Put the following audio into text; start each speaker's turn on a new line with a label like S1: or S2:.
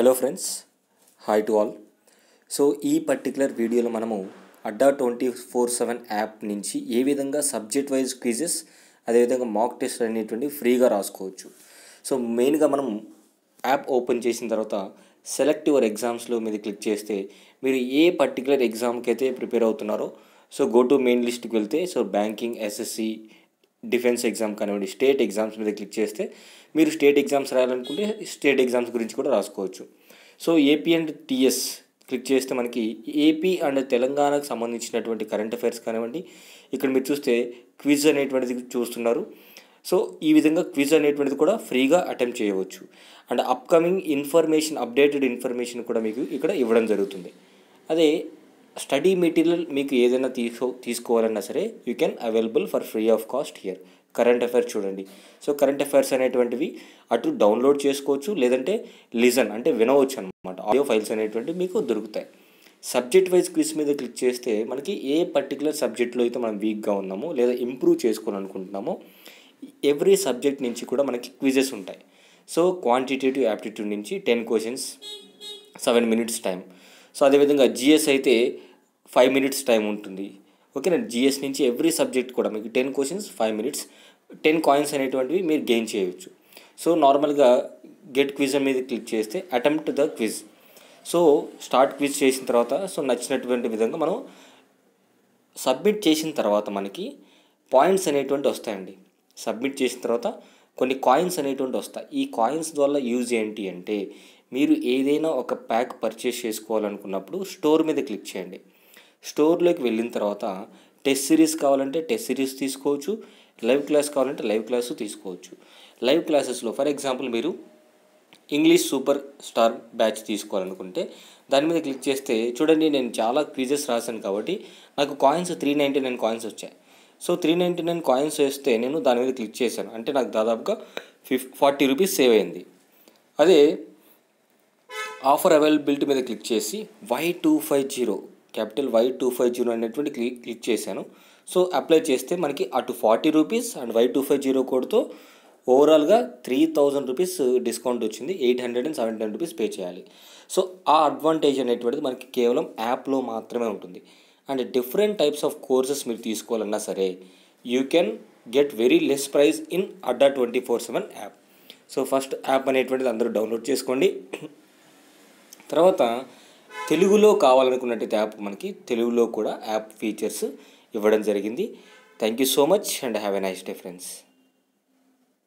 S1: hello friends hi to all so ఈ particular వీడియోలో మనము Adda twenty four seven app నుంచి ఏ విధంగా సబ్జెక్ట్ వైజ్ క్విజెస్ అదేవిధంగా మాక్ టెస్ట్ అనేటువంటి ఫ్రీగా రాసుకోవచ్చు సో మెయిన్గా మనం యాప్ ఓపెన్ చేసిన తర్వాత సెలెక్ట్ యువర్ ఎగ్జామ్స్లో మీద క్లిక్ చేస్తే మీరు ఏ పర్టికులర్ ఎగ్జామ్కి అయితే ప్రిపేర్ అవుతున్నారో సో గో టు మెయిన్ లిస్ట్కి వెళ్తే so banking SSC defence exam కానివ్వండి స్టేట్ ఎగ్జామ్స్ మీద క్లిక్ చేస్తే మీరు స్టేట్ ఎగ్జామ్స్ రాయాలనుకుంటే స్టేట్ ఎగ్జామ్స్ గురించి కూడా రాసుకోవచ్చు so AP and TS click చేస్తే మనకి ఏపీ అండ్ తెలంగాణకు సంబంధించినటువంటి కరెంట్ అఫైర్స్ కానివ్వండి ఇక్కడ మీరు చూస్తే క్విజ్ అనేటువంటిది చూస్తున్నారు సో ఈ విధంగా క్విజ్ అనేటువంటిది కూడా ఫ్రీగా అటెంప్ట్ చేయవచ్చు and upcoming information updated information కూడా మీకు ఇక్కడ ఇవ్వడం జరుగుతుంది అదే స్టడీ మెటీరియల్ మీకు ఏదైనా తీసుకో తీసుకోవాలన్నా సరే you can available for free of cost here current affairs చూడండి సో కరెంట్ అఫైర్స్ అనేటువంటివి అటు డౌన్లోడ్ చేసుకోవచ్చు లేదంటే లిజన్ అంటే వినవచ్చు అనమాట ఆడియో ఫైల్స్ అనేటువంటివి మీకు దొరుకుతాయి సబ్జెక్ట్ వైజ్ క్విజ్ మీద క్లిక్ చేస్తే మనకి ఏ పర్టికులర్ సబ్జెక్ట్లో అయితే మనం వీక్గా ఉన్నామో లేదా ఇంప్రూవ్ చేసుకోవాలనుకుంటున్నామో ఎవ్రీ సబ్జెక్ట్ నుంచి కూడా మనకి క్విజెస్ ఉంటాయి సో క్వాంటిటేటివ్ యాప్టిట్యూడ్ నుంచి ten questions seven minutes time so అదేవిధంగా జిఎస్ అయితే ఫైవ్ మినిట్స్ టైం ఉంటుంది ఓకేనా జిఎస్ నుంచి ఎవ్రీ సబ్జెక్ట్ కూడా మీకు ten questions five minutes ten coins అనేటువంటివి మీరు గెయిన్ చేయవచ్చు సో నార్మల్గా గెట్ క్విజ్ మీద క్లిక్ చేస్తే attempt the quiz so start quiz చేసిన తర్వాత సో నచ్చినటువంటి విధంగా మనం సబ్మిట్ చేసిన తర్వాత మనకి పాయింట్స్ అనేటువంటి వస్తాయండి సబ్మిట్ చేసిన తర్వాత కొన్ని కాయిన్స్ అనేటువంటి వస్తాయి ఈ కాయిన్స్ ద్వారా యూజ్ ఏంటి అంటే మీరు ఏదైనా ఒక ప్యాక్ పర్చేస్ చేసుకోవాలనుకున్నప్పుడు స్టోర్ మీద క్లిక్ చేయండి స్టోర్లోకి వెళ్ళిన తర్వాత టెస్ట్ సిరీస్ కావాలంటే టెస్ట్ సిరీస్ తీసుకోవచ్చు లైవ్ క్లాస్ కావాలంటే లైవ్ క్లాసు తీసుకోవచ్చు లైవ్ క్లాసెస్లో ఫర్ ఎగ్జాంపుల్ మీరు ఇంగ్లీష్ సూపర్ స్టార్ బ్యాచ్ తీసుకోవాలనుకుంటే దాని మీద క్లిక్ చేస్తే చూడండి నేను చాలా క్విజెస్ రాశాను కాబట్టి నాకు coins three ninety nine coins వచ్చాయి so three ninety nine coins వేస్తే నేను దాని మీద క్లిక్ చేశాను అంటే నాకు దాదాపుగా ఫిఫ్ ఫార్టీ రూపీస్ సేవ్ అయింది అదే ఆఫర్ అవైలబిలిటీ మీద క్లిక్ చేసి Y two five zero capital Y two five zero అనేటువంటి క్లిక్ క్లిక్ చేశాను సో అప్లై చేస్తే మనకి అటు forty rupees and Y two five zero కోడ్తో ఓవరాల్గా త్రీ థౌజండ్ రూపీస్ డిస్కౌంట్ వచ్చింది eight hundred and seventy rupees pay చేయాలి సో ఆ అడ్వాంటేజ్ అనేటువంటిది మనకి కేవలం యాప్లో మాత్రమే ఉంటుంది and different types of courses మీరు తీసుకోవాలన్నా సరే you can get very less price in Adda twenty four seven app so first app అనేటువంటిది అందరూ డౌన్లోడ్ చేసుకోండి తర్వాత తెలుగులో కావాలనుకున్నట్టు యాప్ మనకి తెలుగులో కూడా యాప్ ఫీచర్స్ ఇవ్వడం జరిగింది thank you so much and have a nice day friends